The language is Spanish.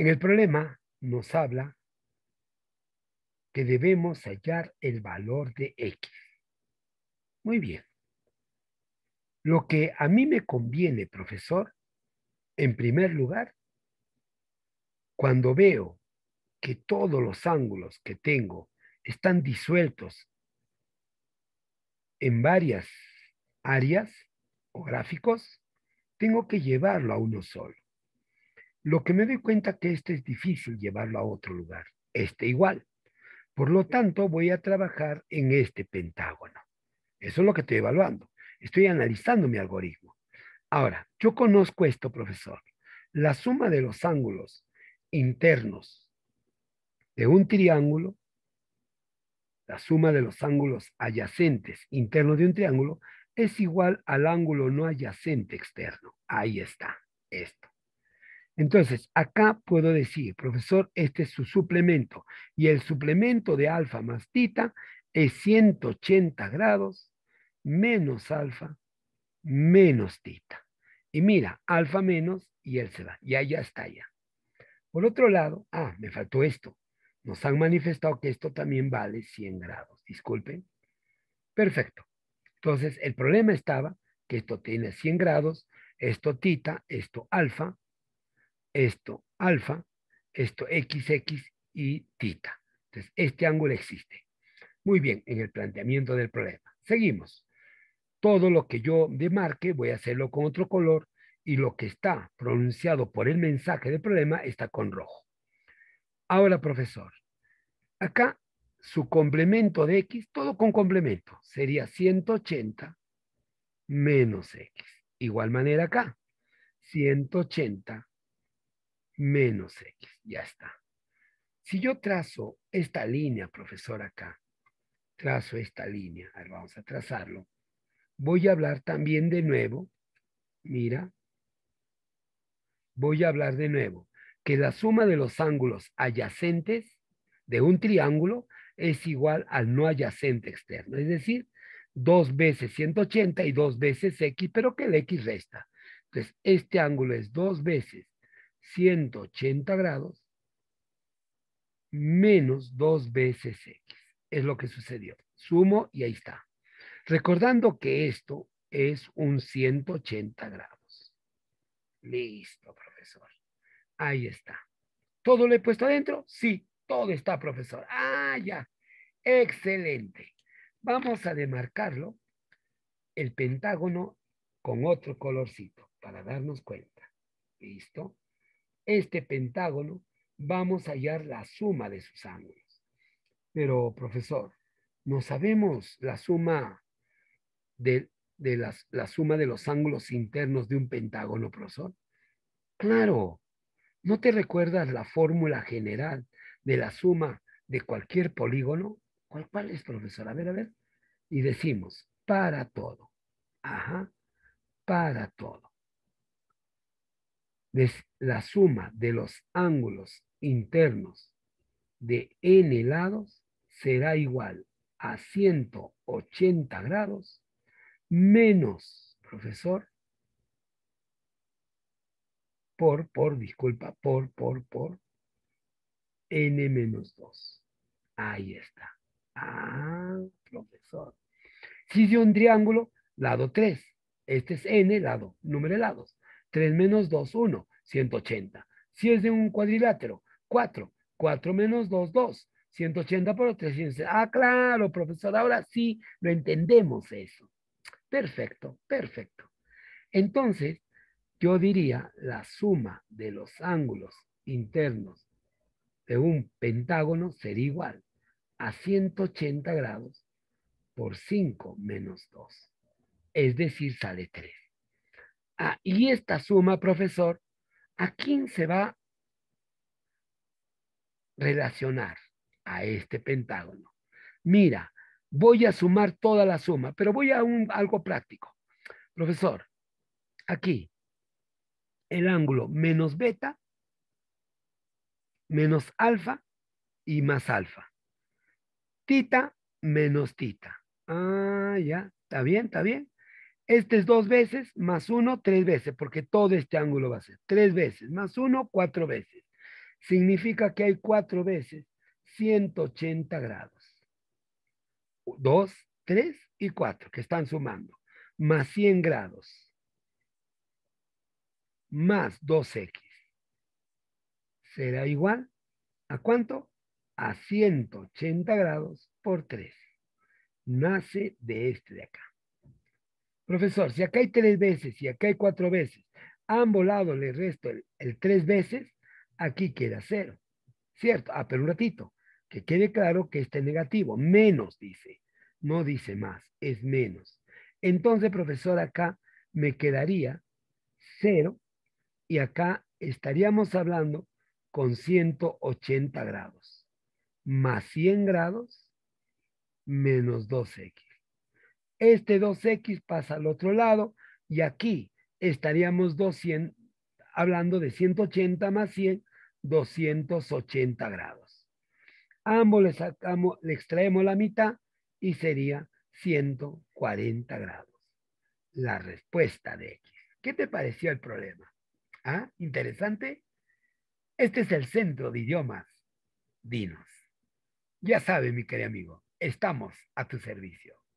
En el problema nos habla que debemos hallar el valor de X. Muy bien. Lo que a mí me conviene, profesor, en primer lugar, cuando veo que todos los ángulos que tengo están disueltos en varias áreas o gráficos, tengo que llevarlo a uno solo. Lo que me doy cuenta que este es difícil llevarlo a otro lugar, este igual. Por lo tanto, voy a trabajar en este pentágono. Eso es lo que estoy evaluando. Estoy analizando mi algoritmo. Ahora, yo conozco esto, profesor. La suma de los ángulos internos de un triángulo, la suma de los ángulos adyacentes internos de un triángulo, es igual al ángulo no adyacente externo. Ahí está, esto. Entonces, acá puedo decir, profesor, este es su suplemento. Y el suplemento de alfa más tita es 180 grados menos alfa menos tita. Y mira, alfa menos y él se va. Ya, ya está ya. Por otro lado, ah, me faltó esto. Nos han manifestado que esto también vale 100 grados. Disculpen. Perfecto. Entonces, el problema estaba que esto tiene 100 grados, esto tita, esto alfa, esto alfa, esto XX y tita. Entonces, este ángulo existe. Muy bien, en el planteamiento del problema. Seguimos. Todo lo que yo demarque voy a hacerlo con otro color y lo que está pronunciado por el mensaje del problema está con rojo. Ahora, profesor, acá su complemento de X, todo con complemento, sería 180 menos X. Igual manera acá, 180 menos X. Ya está. Si yo trazo esta línea, profesor, acá, trazo esta línea, a vamos a trazarlo, voy a hablar también de nuevo, mira, voy a hablar de nuevo, que la suma de los ángulos adyacentes de un triángulo es igual al no adyacente externo, es decir, dos veces 180 y dos veces X, pero que el X resta. Entonces, este ángulo es dos veces 180 grados menos dos veces X. Es lo que sucedió. Sumo y ahí está. Recordando que esto es un 180 grados. Listo, profesor. Ahí está. ¿Todo lo he puesto adentro? Sí, todo está, profesor. Ah, ya. Excelente. Vamos a demarcarlo, el pentágono, con otro colorcito para darnos cuenta. ¿Listo? este pentágono, vamos a hallar la suma de sus ángulos. Pero, profesor, no sabemos la suma de, las, la suma de los ángulos internos de un pentágono, profesor. Claro, ¿no te recuerdas la fórmula general de la suma de cualquier polígono? ¿Cuál, ¿Cuál es, profesor? A ver, a ver. Y decimos, para todo. Ajá, para todo la suma de los ángulos internos de n lados será igual a 180 grados menos, profesor, por, por, disculpa, por, por, por, n menos 2. Ahí está. Ah, profesor. Si yo un triángulo, lado 3. Este es n, lado, número de lados. 3 menos 2, 1, 180. Si es de un cuadrilátero, 4, 4 menos 2, 2, 180 por 300. Ah, claro, profesor, ahora sí lo entendemos eso. Perfecto, perfecto. Entonces, yo diría la suma de los ángulos internos de un pentágono sería igual a 180 grados por 5 menos 2. Es decir, sale 3. Ah, y esta suma, profesor, ¿a quién se va a relacionar? A este pentágono. Mira, voy a sumar toda la suma, pero voy a un, algo práctico. Profesor, aquí, el ángulo menos beta, menos alfa y más alfa. Tita menos tita. Ah, ya, está bien, está bien. Este es dos veces, más uno, tres veces, porque todo este ángulo va a ser tres veces, más uno, cuatro veces. Significa que hay cuatro veces 180 grados. Dos, tres y cuatro, que están sumando, más 100 grados, más 2x. Será igual a cuánto? A 180 grados por tres. Nace de este de acá profesor, si acá hay tres veces y acá hay cuatro veces, han volado el resto el, tres veces, aquí queda cero. ¿Cierto? Ah, pero un ratito, que quede claro que este negativo, menos dice, no dice más, es menos. Entonces, profesor, acá me quedaría cero y acá estaríamos hablando con 180 grados, más 100 grados, menos 2x. Este 2x pasa al otro lado y aquí estaríamos 200, hablando de 180 más 100, 280 grados. Ambos le, sacamos, extraemos la mitad y sería 140 grados. La respuesta de X. ¿Qué te pareció el problema? ¿Ah? ¿Interesante? Este es el centro de idiomas. Dinos. Ya sabe, mi querido amigo, estamos a tu servicio.